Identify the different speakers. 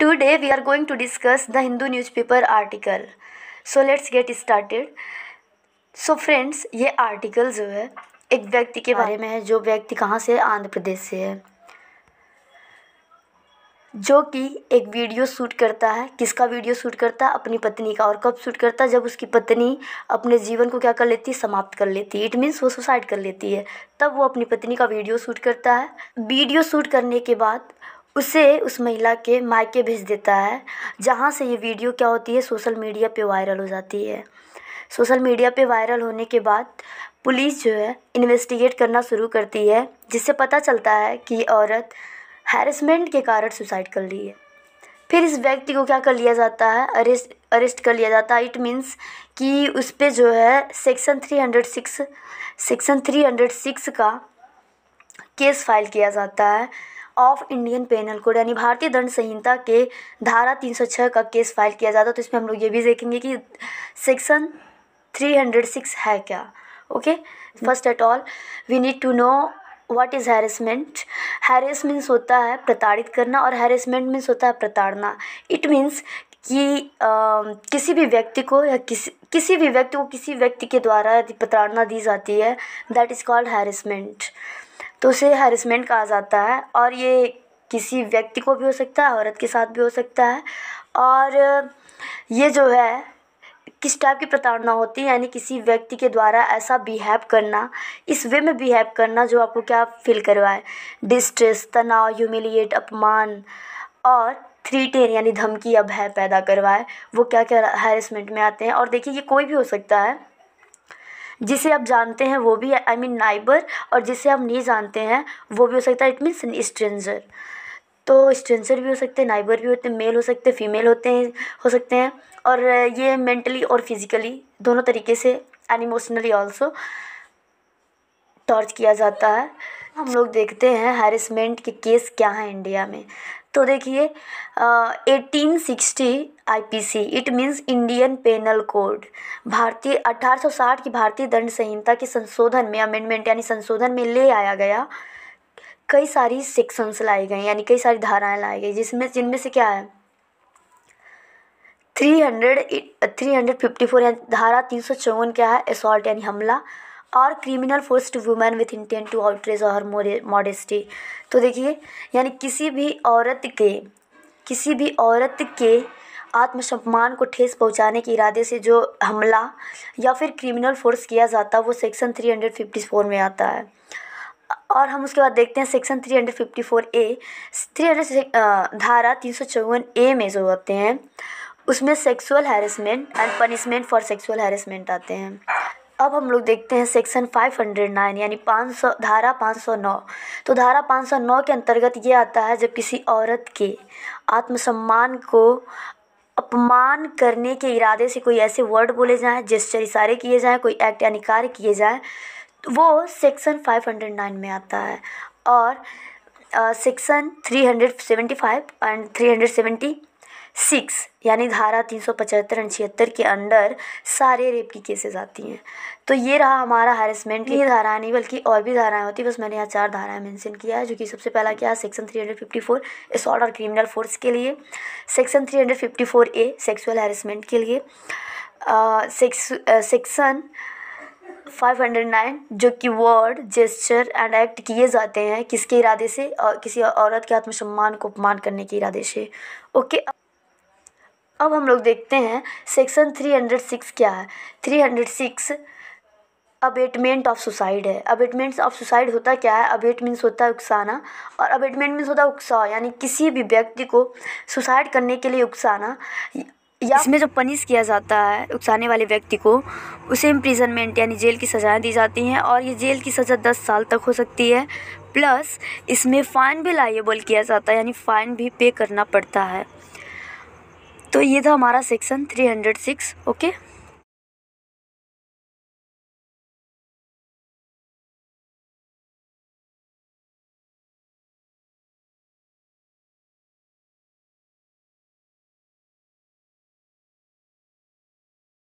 Speaker 1: today we are going to discuss the Hindu newspaper article so let's get started so friends ये article जो है एक व्यक्ति के बारे में है जो व्यक्ति कहाँ से आंध्र प्रदेश से है जो कि एक वीडियो शूट करता है किसका वीडियो शूट करता है अपनी पत्नी का और कब शूट करता है जब उसकी पत्नी अपने जीवन को क्या कर लेती है समाप्त कर लेती है इट मीन्स वो सुसाइड कर लेती है तब वो अपनी पत्नी का वीडियो शूट करता है वीडियो शूट करने के बाद उसे उस महिला के मायके भेज देता है जहाँ से ये वीडियो क्या होती है सोशल मीडिया पे वायरल हो जाती है सोशल मीडिया पे वायरल होने के बाद पुलिस जो है इन्वेस्टिगेट करना शुरू करती है जिससे पता चलता है कि औरत हैरेसमेंट के कारण सुसाइड कर ली है फिर इस व्यक्ति को क्या कर लिया जाता है अरेस्ट अरेस्ट कर लिया जाता है इट मीन्स कि उस पर जो है section three hundred six section three hundred six का केस फाइल किया जाता है ऑफ इंडियन पेनल कोड यानी भारतीय दंड संहिता के धारा 306 का केस फाइल किया जाता है तो इसमें हम लोग ये भी देखेंगे कि सेक्शन 306 है क्या okay first at all we need to know what is harassment harass means होता है प्रताड़ित करना और हैरेसमेंट मीन्स होता है प्रताड़ना इट मीन्स कि आ, किसी भी व्यक्ति को या किसी किसी भी व्यक्ति को किसी व्यक्ति के द्वारा प्रताड़ना दी जाती है दैट इज़ कॉल्ड हैरेसमेंट तो उसे हेरसमेंट कहा जाता है और ये किसी व्यक्ति को भी हो सकता है औरत के साथ भी हो सकता है और ये जो है किस टाइप की प्रताड़ना होती है यानी किसी व्यक्ति के द्वारा ऐसा बिहेव करना इस वे में बिहेव करना जो आपको क्या फील करवाए डिस्ट्रेस तनाव ह्यूमिलिएट अपमान और थ्री टेन यानी धमकी या भय पैदा करवाए वो क्या क्या हैरेसमेंट में आते हैं और देखिए ये कोई भी हो सकता है जिसे आप जानते हैं वो भी आई मीन नाइबर और जिसे आप नहीं जानते हैं वो भी हो सकता है इट मीन्स स्ट्रेंजर तो स्ट्रेंजर भी हो सकते हैं नाइबर भी होते हैं मेल हो सकते हैं फीमेल होते हैं हो सकते हैं और ये मेंटली और फिज़िकली दोनों तरीके से एंड इमोशनली ऑल्सो टॉर्च किया जाता है हम लोग देखते हैं हैरेसमेंट के केस क्या हैं इंडिया में तो देखिए eighteen sixty I P C it means Indian penal code भारतीय 1860 की भारतीय दंड संहिता के संशोधन में अमेंडमेंट यानी संशोधन में ले आया गया कई सारी सेक्शंस लाए गए यानी कई सारी धाराएं लाई गई जिसमें जिनमें से क्या है three hundred three hundred fifty four धारा तीन सौ चौवन क्या है असॉल्ट यानी हमला और criminal force to women with intent to outrage और मॉडेस्टी तो देखिए यानी किसी भी औरत के किसी भी औरत के आत्मसम्मान को ठेस पहुंचाने के इरादे से जो हमला या फिर क्रिमिनल फोर्स किया जाता है वो सेक्शन 354 में आता है और हम उसके बाद देखते हैं सेक्शन 354 ए 300 धारा तीन ए में जो होते हैं उसमें sexual harassment and punishment for sexual harassment आते हैं अब हम लोग देखते हैं सेक्शन 509 यानी 500 धारा 509 तो धारा 509 के अंतर्गत ये आता है जब किसी औरत के आत्मसम्मान को अपमान करने के इरादे से कोई ऐसे वर्ड बोले जाएं जेस्चर इशारे किए जाएं कोई एक्ट यानी कार्य किए जाएं तो वो सेक्शन 509 में आता है और सेक्शन uh, 375 एंड 370 सिक्स यानी धारा तीन सौ पचहत्तर एंड छिहत्तर के अंडर सारे रेप की केसेस आती हैं तो ये रहा हमारा हैरेसमेंट की धाराएं नहीं बल्कि और भी धाराएं होती बस मैंने यहाँ चार धाराएं मेंशन किया है जो कि सबसे पहला क्या है section three hundred fifty four assault और क्रिमिनल फोर्स के लिए section three hundred fifty four A sexual harassment के लिए सेक्शन फाइव हंड्रेड नाइन जो कि वर्ड जेस्चर एंड एक्ट किए जाते हैं किसके इरादे से और किसी औरत के आत्मसम्मान को अपमान करने के इरादे से ओके अब हम लोग देखते हैं सेक्शन थ्री हंड्रेड सिक्स क्या है three hundred six abetment of suicide है अबेटमेंट ऑफ सुसाइड होता क्या है अबेट मीन्स होता है उकसाना और अबेटमेंट मीन्स होता है उकसाव यानी किसी भी व्यक्ति को सुसाइड करने के लिए उकसाना या इसमें जो पनिश किया जाता है उकसाने वाले व्यक्ति को उसे इम्प्रिजनमेंट यानी जेल की सजाएं दी जाती हैं और ये जेल की सज़ा दस साल तक हो सकती है प्लस इसमें फ़ाइन भी लाइएबल किया जाता है यानी फ़ाइन भी पे करना पड़ता है तो ये था हमारा सेक्शन 306 ओके